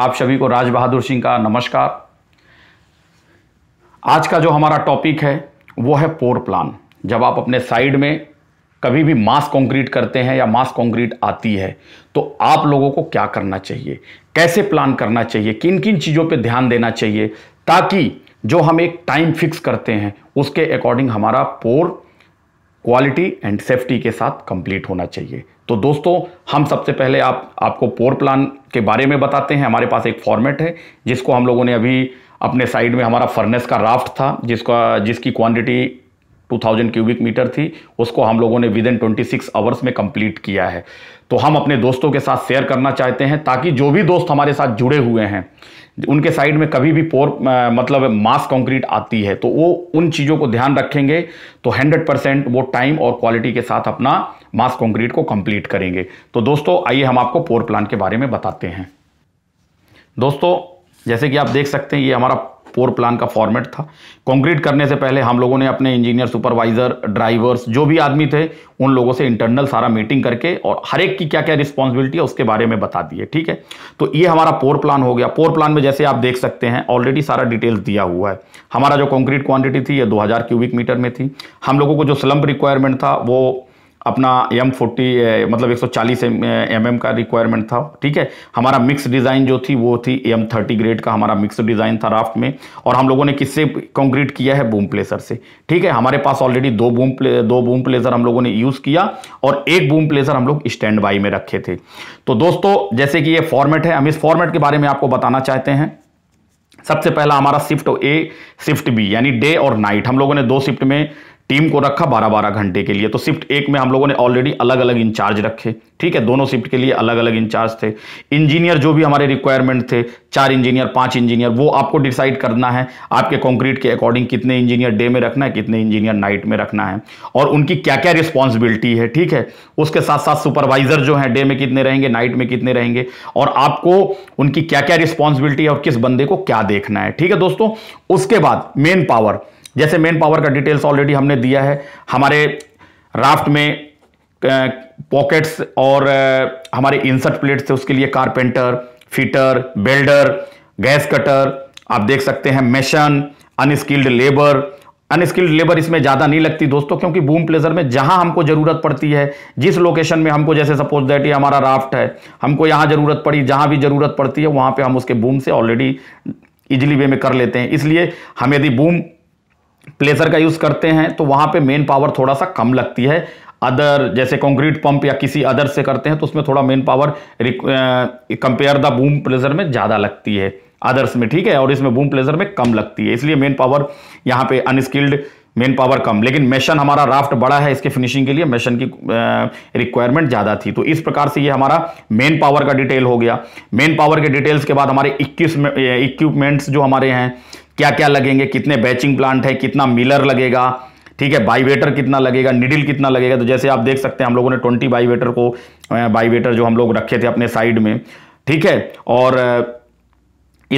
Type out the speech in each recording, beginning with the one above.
आप सभी को राज बहादुर सिंह का नमस्कार आज का जो हमारा टॉपिक है वो है पोर प्लान जब आप अपने साइड में कभी भी मास कंक्रीट करते हैं या मास कंक्रीट आती है तो आप लोगों को क्या करना चाहिए कैसे प्लान करना चाहिए किन किन चीज़ों पे ध्यान देना चाहिए ताकि जो हम एक टाइम फिक्स करते हैं उसके अकॉर्डिंग हमारा पोर क्वालिटी एंड सेफ्टी के साथ कंप्लीट होना चाहिए तो दोस्तों हम सबसे पहले आप आपको पोर प्लान के बारे में बताते हैं हमारे पास एक फॉर्मेट है जिसको हम लोगों ने अभी अपने साइड में हमारा फर्नेस का राफ्ट था जिसका जिसकी क्वांटिटी 2000 क्यूबिक मीटर थी उसको हम लोगों ने विद इन 26 आवर्स में कंप्लीट किया है तो हम अपने दोस्तों के साथ शेयर करना चाहते हैं ताकि जो भी दोस्त हमारे साथ जुड़े हुए हैं उनके साइड में कभी भी पोर मतलब मास कंक्रीट आती है तो वो उन चीज़ों को ध्यान रखेंगे तो 100 परसेंट वो टाइम और क्वालिटी के साथ अपना मास कंक्रीट को कंप्लीट करेंगे तो दोस्तों आइए हम आपको पोर प्लान के बारे में बताते हैं दोस्तों जैसे कि आप देख सकते हैं ये हमारा फोर प्लान का फॉर्मेट था कंक्रीट करने से पहले हम लोगों ने अपने इंजीनियर सुपरवाइजर ड्राइवर्स जो भी आदमी थे उन लोगों से इंटरनल सारा मीटिंग करके और हर एक की क्या क्या रिस्पॉन्सिबिलिटी है उसके बारे में बता दिए ठीक है तो ये हमारा पोर प्लान हो गया पोर प्लान में जैसे आप देख सकते हैं ऑलरेडी सारा डिटेल्स दिया हुआ है हमारा जो कॉन्क्रीट क्वांटिटी थी ये दो क्यूबिक मीटर में थी हम लोगों को जो स्लम्प रिक्वायरमेंट था वो अपना मतलब एम फोर्टी मतलब 140 सौ mm का रिक्वायरमेंट था ठीक है हमारा मिक्स डिज़ाइन जो थी वो थी एम थर्टी ग्रेड का हमारा मिक्स डिज़ाइन था राफ्ट में और हम लोगों ने किससे कंक्रीट किया है बूम प्लेसर से ठीक है हमारे पास ऑलरेडी दो बूम प्ले दो बूम प्लेसर हम लोगों ने यूज़ किया और एक बूम प्लेसर हम लोग स्टैंड बाई में रखे थे तो दोस्तों जैसे कि ये फॉर्मेट है हम इस फॉर्मेट के बारे में आपको बताना चाहते हैं सबसे पहला हमारा शिफ्ट ए शिफ्ट बी यानी डे और नाइट हम लोगों ने दो शिफ्ट में टीम को रखा बारह बारह घंटे के लिए तो शिफ्ट एक में हम लोगों ने ऑलरेडी अलग अलग इंचार्ज रखे ठीक है दोनों शिफ्ट के लिए अलग अलग इंचार्ज थे इंजीनियर जो भी हमारे रिक्वायरमेंट थे चार इंजीनियर पांच इंजीनियर वो आपको डिसाइड करना है आपके कंक्रीट के अकॉर्डिंग कितने इंजीनियर डे में रखना है कितने इंजीनियर नाइट में रखना है और उनकी क्या क्या रिस्पॉन्सिबिलिटी है ठीक है उसके साथ साथ सुपरवाइजर जो है डे में कितने रहेंगे नाइट में कितने रहेंगे और आपको उनकी क्या क्या रिस्पॉन्सिबिलिटी है और किस बंदे को क्या देखना है ठीक है दोस्तों उसके बाद मेन पावर जैसे मेन पावर का डिटेल्स ऑलरेडी हमने दिया है हमारे राफ्ट में पॉकेट्स और हमारे इंसर्ट प्लेट्स थे उसके लिए carpenter fitter welder gas cutter आप देख सकते हैं mason unskilled labour unskilled labour इसमें ज़्यादा नहीं लगती दोस्तों क्योंकि बूम प्लेजर में जहाँ हमको ज़रूरत पड़ती है जिस लोकेशन में हमको जैसे सपोज दैट ये हमारा राफ्ट है हमको यहाँ ज़रूरत पड़ी जहाँ भी ज़रूरत पड़ती है वहाँ पे हम उसके बूम से ऑलरेडी इजिली वे में कर लेते हैं इसलिए हम यदि बूम प्लेसर का यूज़ करते हैं तो वहाँ पे मेन पावर थोड़ा सा कम लगती है अदर जैसे कंक्रीट पंप या किसी अदर से करते हैं तो उसमें थोड़ा manpower compare the boom placer में ज़्यादा लगती है अदर्स में ठीक है और इसमें बूम प्लेजर में कम लगती है इसलिए मेन पावर यहाँ पे अनस्किल्ड मेन पावर कम लेकिन मेशन हमारा राफ्ट बड़ा है इसके फिनिशिंग के लिए मेशन की रिक्वायरमेंट ज़्यादा थी तो इस प्रकार से ये हमारा मेन पावर का डिटेल हो गया मेन पावर के डिटेल्स के बाद हमारे इक्कीस इक्विपमेंट्स जो हमारे हैं क्या क्या लगेंगे कितने बैचिंग प्लांट है कितना मिलर लगेगा ठीक है बाईवेटर कितना लगेगा निडिल कितना लगेगा तो जैसे आप देख सकते हैं हम लोगों ने ट्वेंटी बाईवेटर को बाईवेटर जो हम लोग रखे थे अपने साइड में ठीक है और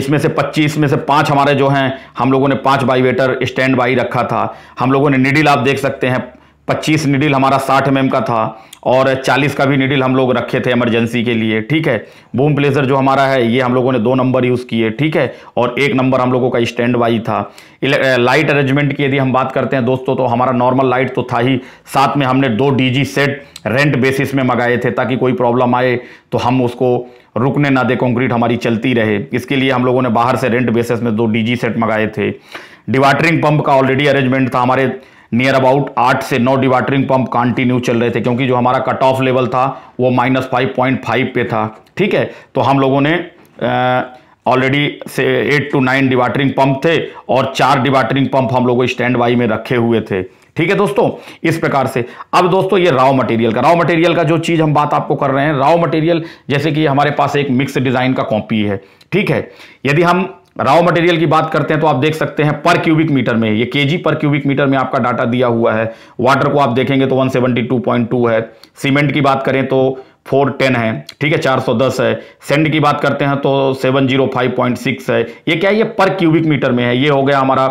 इसमें से 25 में से पांच हमारे जो हैं हम लोगों ने पांच बाईवेटर स्टैंड बाई रखा था हम लोगों ने निडिल आप देख सकते हैं पच्चीस निडिल हमारा साठ एम का था और 40 का भी निडिल हम लोग रखे थे इमरजेंसी के लिए ठीक है बूम प्लेजर जो हमारा है ये हम लोगों ने दो नंबर यूज़ किए ठीक है और एक नंबर हम लोगों का स्टैंड वाई था लाइट अरेंजमेंट की यदि हम बात करते हैं दोस्तों तो हमारा नॉर्मल लाइट तो था ही साथ में हमने दो डीजी सेट रेंट बेसिस में मंगाए थे ताकि कोई प्रॉब्लम आए तो हम उसको रुकने ना दे कॉन्क्रीट हमारी चलती रहे इसके लिए हम लोगों ने बाहर से रेंट बेसिस में दो डी सेट मंगाए थे डिवाटरिंग पंप का ऑलरेडी अरेंजमेंट था हमारे नियर अबाउट आठ से नौ डिवाटरिंग पंप कंटिन्यू चल रहे थे क्योंकि जो हमारा कट ऑफ लेवल था वो माइनस फाइव पॉइंट फाइव पे था ठीक है तो हम लोगों ने ऑलरेडी से eight two nine dewatering pump थे और चार डिवाटरिंग पंप हम लोगों स्टैंड बाई में रखे हुए थे ठीक है दोस्तों इस प्रकार से अब दोस्तों ये राव मटेरियल का राव मटेरियल का जो चीज़ हम बात आपको कर रहे हैं राव मटेरियल जैसे कि हमारे पास एक मिक्स डिज़ाइन का कॉपी है ठीक है यदि हम रॉ मटेरियल की बात करते हैं तो आप देख सकते हैं पर क्यूबिक मीटर में ये केजी पर क्यूबिक मीटर में आपका डाटा दिया हुआ है वाटर को आप देखेंगे तो 172.2 है सीमेंट की बात करें तो 410 है ठीक है 410 है सेंड की बात करते हैं तो 705.6 है ये क्या है ये पर क्यूबिक मीटर में है ये हो गया हमारा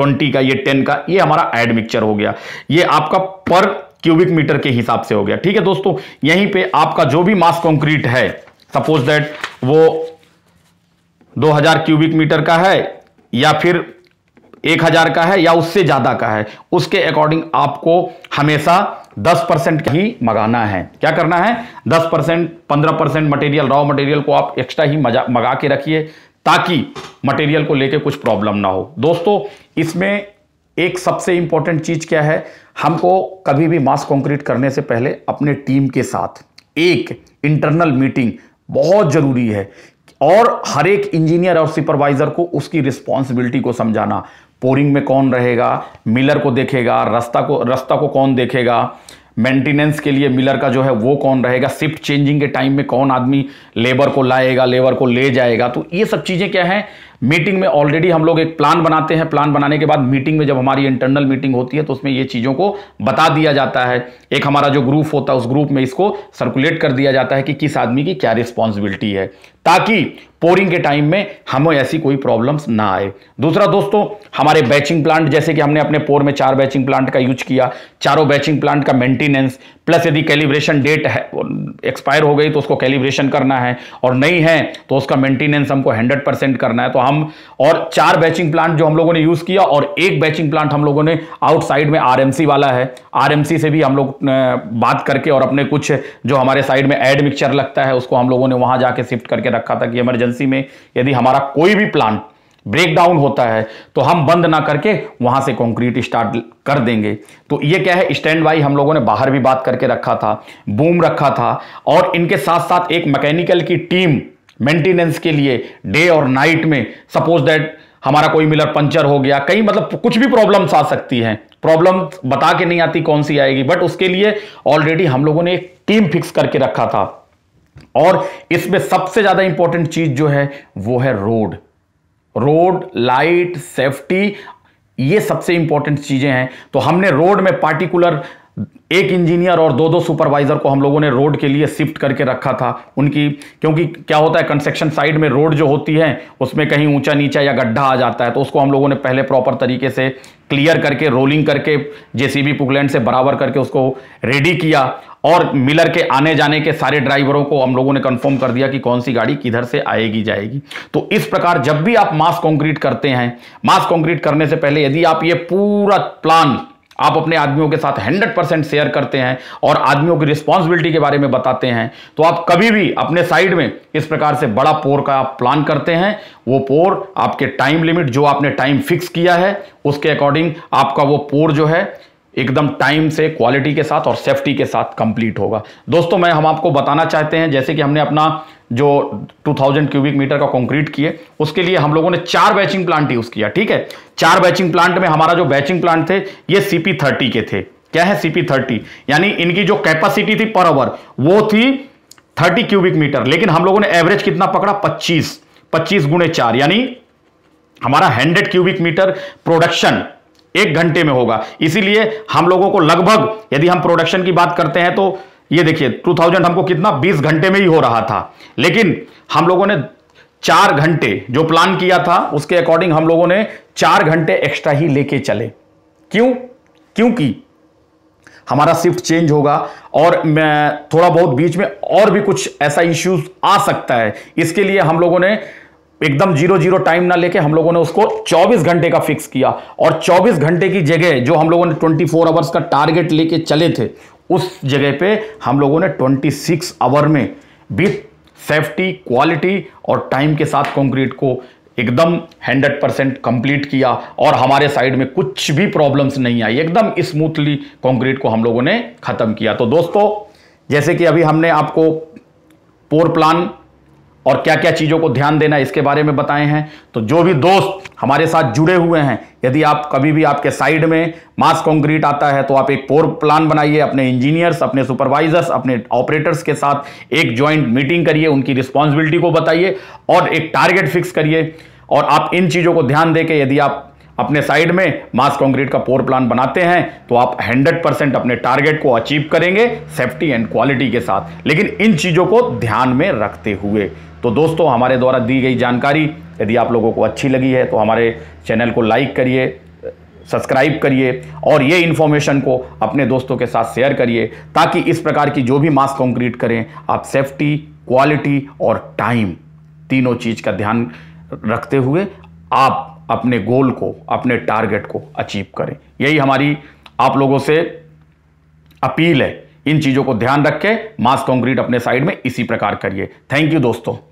20 का ये 10 का ये हमारा एड मिक्सचर हो गया ये आपका पर क्यूबिक मीटर के हिसाब से हो गया ठीक है दोस्तों यहीं पर आपका जो भी मास कॉन्क्रीट है सपोज दैट वो 2000 क्यूबिक मीटर का है या फिर 1000 का है या उससे ज़्यादा का है उसके अकॉर्डिंग आपको हमेशा 10 परसेंट ही मंगाना है क्या करना है 10 परसेंट पंद्रह परसेंट मटेरियल रॉ मटेरियल को आप एक्स्ट्रा ही मंगा के रखिए ताकि मटेरियल को लेके कुछ प्रॉब्लम ना हो दोस्तों इसमें एक सबसे इंपॉर्टेंट चीज़ क्या है हमको कभी भी मास कंक्रीट करने से पहले अपने टीम के साथ एक इंटरनल मीटिंग बहुत ज़रूरी है और हर एक इंजीनियर और सुपरवाइजर को उसकी रिस्पॉन्सिबिलिटी को समझाना पोरिंग में कौन रहेगा मिलर को देखेगा रास्ता को रास्ता को कौन देखेगा मेंटेनेंस के लिए मिलर का जो है वो कौन रहेगा शिफ्ट चेंजिंग के टाइम में कौन आदमी लेबर को लाएगा लेबर को ले जाएगा तो ये सब चीज़ें क्या हैं मीटिंग में ऑलरेडी हम लोग एक प्लान बनाते हैं प्लान बनाने के बाद मीटिंग में जब हमारी इंटरनल मीटिंग होती है तो उसमें ये चीज़ों को बता दिया जाता है एक हमारा जो ग्रुप होता है उस ग्रुप में इसको सर्कुलेट कर दिया जाता है कि किस आदमी की क्या रिस्पॉन्सिबिलिटी है ताकि पोरिंग के टाइम में हमें ऐसी कोई प्रॉब्लम्स ना आए दूसरा दोस्तों हमारे बैचिंग प्लांट जैसे कि हमने अपने पोर में चार बैचिंग प्लांट का यूज किया चारों बैचिंग प्लांट का मेंटेनेंस प्लस यदि कैलिब्रेशन डेट है एक्सपायर हो गई तो उसको कैलिब्रेशन करना है और नहीं है तो उसका मेंटेनेंस हमको 100 परसेंट करना है तो हम और चार बैचिंग प्लांट जो हम लोगों ने यूज़ किया और एक बैचिंग प्लांट हम लोगों ने आउटसाइड में आरएमसी वाला है आरएमसी से भी हम लोग बात करके और अपने कुछ जो हमारे साइड में एड मिक्सचर लगता है उसको हम लोगों ने वहाँ जाके शिफ्ट करके रखा था कि इमरजेंसी में यदि हमारा कोई भी प्लांट ब्रेक डाउन होता है तो हम बंद ना करके वहां से कंक्रीट स्टार्ट कर देंगे तो ये क्या है स्टैंड बाई हम लोगों ने बाहर भी बात करके रखा था बूम रखा था और इनके साथ साथ एक मैकेनिकल की टीम मेंटेनेंस के लिए डे और नाइट में सपोज दैट हमारा कोई मिलर पंचर हो गया कई मतलब कुछ भी प्रॉब्लम्स आ सकती हैं प्रॉब्लम बता के नहीं आती कौन सी आएगी बट उसके लिए ऑलरेडी हम लोगों ने एक टीम फिक्स करके रखा था और इसमें सबसे ज्यादा इंपॉर्टेंट चीज जो है वो है रोड रोड लाइट सेफ्टी ये सबसे इंपॉर्टेंट चीज़ें हैं तो हमने रोड में पार्टिकुलर एक इंजीनियर और दो दो सुपरवाइजर को हम लोगों ने रोड के लिए शिफ्ट करके रखा था उनकी क्योंकि क्या होता है कंस्ट्रक्शन साइड में रोड जो होती है उसमें कहीं ऊंचा नीचा या गड्ढा आ जाता है तो उसको हम लोगों ने पहले प्रॉपर तरीके से क्लियर करके रोलिंग करके जेसीबी पुकलैंड से बराबर करके उसको रेडी किया और मिलर के आने जाने के सारे ड्राइवरों को हम लोगों ने कंफर्म कर दिया कि कौन सी गाड़ी किधर से आएगी जाएगी तो इस प्रकार जब भी आप मास कंक्रीट करते हैं मास कंक्रीट करने से पहले यदि आप ये पूरा प्लान आप अपने आदमियों के साथ 100 परसेंट शेयर करते हैं और आदमियों की रिस्पॉन्सिबिलिटी के बारे में बताते हैं तो आप कभी भी अपने साइड में इस प्रकार से बड़ा पोर का आप प्लान करते हैं वो पोर आपके टाइम लिमिट जो आपने टाइम फिक्स किया है उसके अकॉर्डिंग आपका वो पोर जो है एकदम टाइम से क्वालिटी के साथ और सेफ्टी के साथ कंप्लीट होगा दोस्तों मैं हम आपको बताना चाहते हैं जैसे कि हमने अपना जो 2000 क्यूबिक मीटर का कंक्रीट किए उसके लिए हम लोगों ने चार बैचिंग प्लांट यूज़ किया ठीक है चार बैचिंग प्लांट में हमारा जो बैचिंग प्लांट थे ये सीपी थर्टी के थे क्या है सीपी थर्टी यानी इनकी जो कैपेसिटी थी पर आवर वो थी थर्टी क्यूबिक मीटर लेकिन हम लोगों ने एवरेज कितना पकड़ा पच्चीस पच्चीस गुणे चार यानी हमारा हंड्रेड क्यूबिक मीटर प्रोडक्शन एक घंटे में होगा इसीलिए हम लोगों को लगभग यदि हम प्रोडक्शन की बात करते हैं तो ये देखिए 2000 हमको कितना 20 घंटे में ही हो रहा था लेकिन हम लोगों ने चार घंटे जो प्लान किया था उसके अकॉर्डिंग हम लोगों ने चार घंटे एक्स्ट्रा ही लेके चले क्यों क्योंकि हमारा शिफ्ट चेंज होगा और मैं थोड़ा बहुत बीच में और भी कुछ ऐसा इश्यूज आ सकता है इसके लिए हम लोगों ने एकदम जीरो जीरो टाइम ना लेके हम लोगों ने उसको 24 घंटे का फिक्स किया और 24 घंटे की जगह जो हम लोगों ने 24 फोर आवर्स का टारगेट लेके चले थे उस जगह पे हम लोगों ने 26 आवर में विथ सेफ्टी क्वालिटी और टाइम के साथ कंक्रीट को एकदम 100 परसेंट कंप्लीट किया और हमारे साइड में कुछ भी प्रॉब्लम्स नहीं आई एकदम स्मूथली कंक्रीट को हम लोगों ने ख़त्म किया तो दोस्तों जैसे कि अभी हमने आपको पोर प्लान और क्या क्या चीज़ों को ध्यान देना इसके बारे में बताए हैं तो जो भी दोस्त हमारे साथ जुड़े हुए हैं यदि आप कभी भी आपके साइड में मास कंक्रीट आता है तो आप एक पोर प्लान बनाइए अपने इंजीनियर्स अपने सुपरवाइजर्स अपने ऑपरेटर्स के साथ एक ज्वाइंट मीटिंग करिए उनकी रिस्पॉन्सिबिलिटी को बताइए और एक टारगेट फिक्स करिए और आप इन चीज़ों को ध्यान दे यदि आप अपने साइड में मास कंक्रीट का पोर प्लान बनाते हैं तो आप 100 परसेंट अपने टारगेट को अचीव करेंगे सेफ्टी एंड क्वालिटी के साथ लेकिन इन चीज़ों को ध्यान में रखते हुए तो दोस्तों हमारे द्वारा दी गई जानकारी यदि आप लोगों को अच्छी लगी है तो हमारे चैनल को लाइक करिए सब्सक्राइब करिए और ये इन्फॉर्मेशन को अपने दोस्तों के साथ शेयर करिए ताकि इस प्रकार की जो भी मास कंक्रीट करें आप सेफ्टी क्वालिटी और टाइम तीनों चीज़ का ध्यान रखते हुए आप अपने गोल को अपने टारगेट को अचीव करें यही हमारी आप लोगों से अपील है इन चीज़ों को ध्यान रखें मास्क मास कंक्रीट अपने साइड में इसी प्रकार करिए थैंक यू दोस्तों